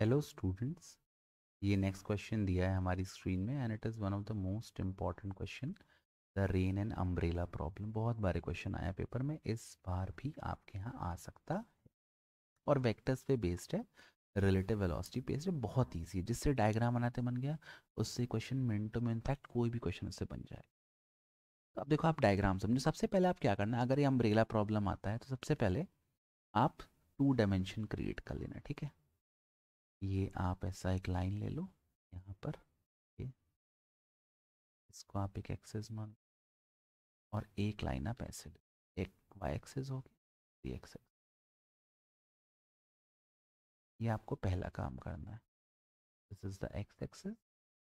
hello students ये next question दिया है हमारी स्क्रीन में and it is one of the most important question the rain and umbrella problem बहुत बारे क्वेश्चन आया पेपर में इस बार भी आपके यहाँ आ सकता है और वेक्टर्स पे बेस्ड है रिलेटिव वेलोसिटी बेस्ड है बहुत ईजी है जिससे डायग्राम बनाते बन गया उससे क्वेश्चन मिनटों में इनफैक्ट कोई भी क्वेश्चन उससे बन जाए तो अब देखो आप डायग्राम समझो सबसे पहले आप क्या करना अगर ये अम्ब्रेला प्रॉब्लम आता है तो सबसे पहले आप टू डायमेंशन क्रिएट कर लेना ठीक है ये आप ऐसा एक लाइन ले लो यहाँ पर ये इसको आप एक एक्सेस मान लो और एक लाइन आप ऐसे ले एक वाई एक्सेस होगी थ्री एक्सेस ये आपको पहला काम करना है this is the X axis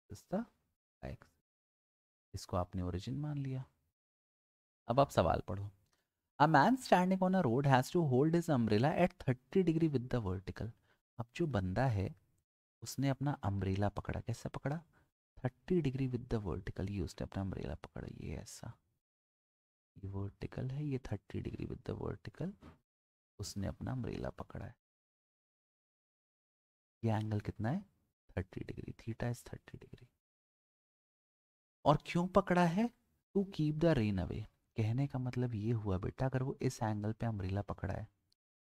this is the axis इसको आपने ओरिजिन मान लिया अब आप सवाल पढ़ो a man standing on a road has to hold his umbrella at thirty degree with the vertical अब जो बंदा है उसने अपना अम्ब्रेला पकड़ा कैसे पकड़ा thirty degree with the vertical ये उसने अपना अम्ब्रेला पकड़ा ये ऐसा ये वर्टिकल है ये thirty degree with the vertical उसने अपना अम्ब्रेला पकड़ा है ये एंगल कितना है thirty degree theta is thirty degree और क्यों पकड़ा है to keep the rain away कहने का मतलब ये हुआ बेटा अगर वो इस एंगल पे अम्ब्रेला पकड़ा है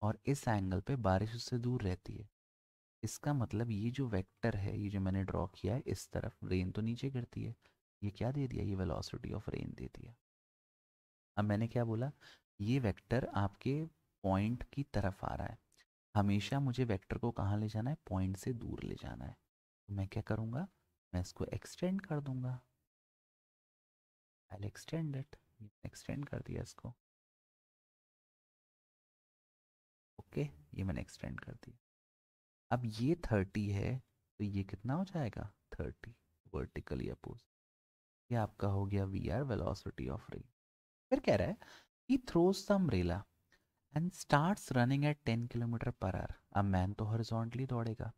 और इस एंगल पे बारिश उससे दूर रहती है इसका मतलब ये जो वेक्टर है ये जो मैंने ड्रॉ किया है इस तरफ रेन तो नीचे गिरती है ये क्या दे दिया ये वेलोसिटी ऑफ रेन दे दिया अब मैंने क्या बोला ये वेक्टर आपके पॉइंट की तरफ आ रहा है हमेशा मुझे वेक्टर को कहाँ ले जाना है पॉइंट से दूर ले जाना है तो मैं क्या करूँगा मैं इसको एक्सटेंड कर दूंगा एक्सटेंड इट एक्सटेंड कर दिया इसको ओके ये मैंने एक्सटेंड कर दिया अब ये थर्टी है तो ये कितना हो जाएगा थर्टी वर्टिकली अपोज ये आपका हो गया वी आर वेलॉसिटी ऑफ रे फिर कह रहा है he throws the umbrella and starts running at ten kilometre per hour अब मैन तो हॉरिजॉन्टली दौड़ेगा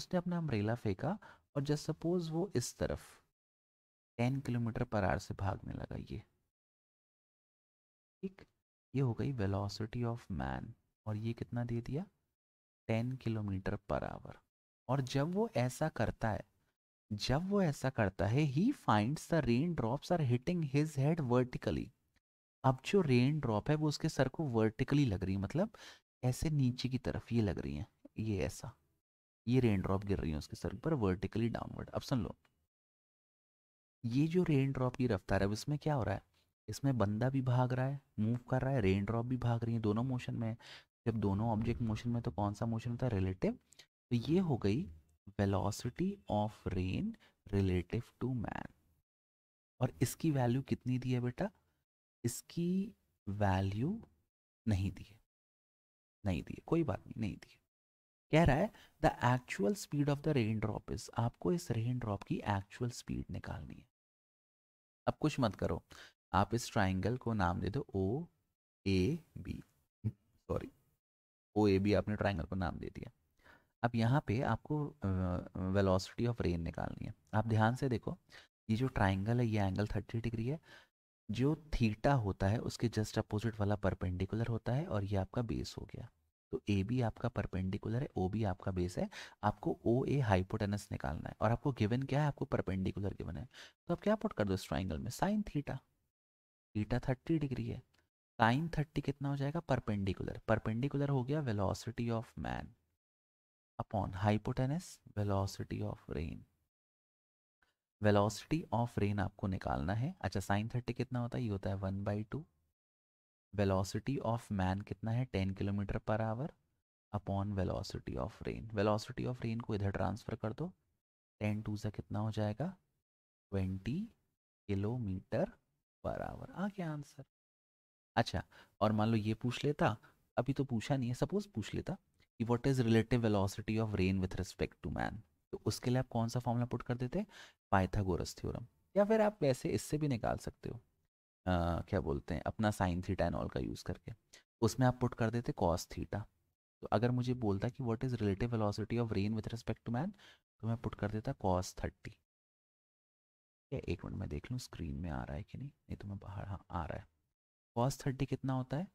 उसने अपना अम्ब्रेला फेंका और जस्ट सपोज वो इस तरफ टेन किलोमीटर पर आर से भागने लगा ये ठीक ये हो गई वेलोसिटी ऑफ मैन और ये कितना दे दिया टेन किलोमीटर पर आवर और जब वो ऐसा करता है जब वो ऐसा करता है he finds the rain drops are hitting his head vertically अब जो रेन ड्रॉप है वो उसके सर को वर्टिकली लग रही है मतलब ऐसे नीचे की तरफ ये लग रही है ये ऐसा ये रेन ड्रॉप गिर रही है उसके सर पर वर्टिकली डाउनवर्ड अब सुन लो ये जो रेन ड्रॉप की रफ्तार है इसमें क्या हो रहा है इसमें बंदा भी भाग रहा है मूव कर रहा है रेन ड्रॉप भी भाग रही है दोनों मोशन में जब दोनों ऑब्जेक्ट मोशन में तो कौन सा मोशन होता है रिलेटिव तो ये हो गई velocity of rain relative to man और इसकी वैल्यू कितनी दी है बेटा इसकी वैल्यू नहीं दी है नहीं दी है कोई बात नहीं नहीं दी है कह रहा है the actual speed of the rain drop is आपको इस रेन ड्रॉप की एक्चुअल स्पीड निकालनी है अब कुछ मत करो आप इस ट्राइंगल को नाम दे दो O A B sorry O A B आपने ट्राइंगल को नाम दे दिया अब यहाँ पे आपको वेलोसिटी ऑफ रेन निकालनी है आप ध्यान से देखो ये जो ट्राइंगल है ये एंगल थर्टी डिग्री है जो थीटा होता है उसके जस्ट अपोजिट वाला परपेंडिकुलर होता है और ये आपका बेस हो गया तो ए बी आपका परपेंडिकुलर है ओ बी आपका बेस है आपको ओ ए हाइपोटेनस निकालना है और आपको गिवन क्या है आपको परपेंडिकुलर गिवन है तो आप क्या पुट कर दो इस ट्राइंगल में sine theta theta thirty degree है साइन थर्टी कितना हो जाएगा परपेंडिकुलर परपेंडिकुलर हो गया velocity of man upon hypotenuse velocity of rain velocity of rain आपको निकालना है अच्छा साइन थर्टी कितना होता है ये होता है one by two velocity of man कितना है ten kilometre per hour upon velocity of rain velocity of rain को इधर ट्रांसफ़र कर दो टेन टू सा कितना हो जाएगा ट्वेंटी किलोमीटर पर आवर आ गया आंसर अच्छा और मान लो ये पूछ लेता अभी तो पूछा नहीं है सपोज पूछ लेता कि what is relative velocity of rain with respect to man तो उसके लिए आप कौन सा फॉर्मूला पुट कर देते पाइथागोरस थ्योरम या फिर आप वैसे इससे भी निकाल सकते हो आ, क्या बोलते हैं अपना साइन थीटा एंड ऑल का यूज़ करके उसमें आप पुट कर देते कॉस थीटा तो अगर मुझे बोलता कि what is relative velocity of rain with respect to man तो मैं पुट कर देता कॉस थर्टी ठीक है एक मिनट मैं देख लूँ स्क्रीन में आ रहा है कि नहीं नहीं तो मैं बाहर हाँ आ रहा है कॉस थर्टी कितना होता है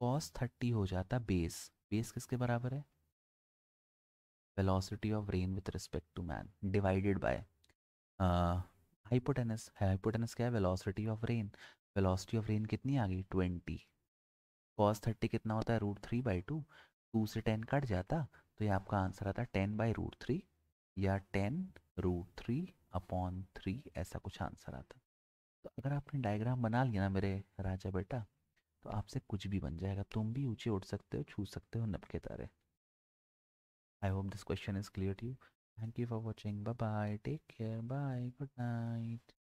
कॉस थर्टी हो जाता है बेस बेस किसके बराबर है velocity of rain with respect to man divided by hypotenuse hypotenuse क्या है velocity of rain velocity of rain कितनी आ गई ट्वेंटी कॉस थर्टी कितना होता है root three by two two से टेन कट जाता तो ये आपका आंसर आता है टेन बाई रूट थ्री या ten root three upon three ऐसा कुछ आंसर आता तो अगर आपने डायग्राम बना लिया ना मेरे राजा बेटा तो आपसे कुछ भी बन जाएगा तुम भी ऊँचे उठ सकते हो छू सकते हो नब के तारे I hope this question is clear to you thank you for watching bye bye take care bye good night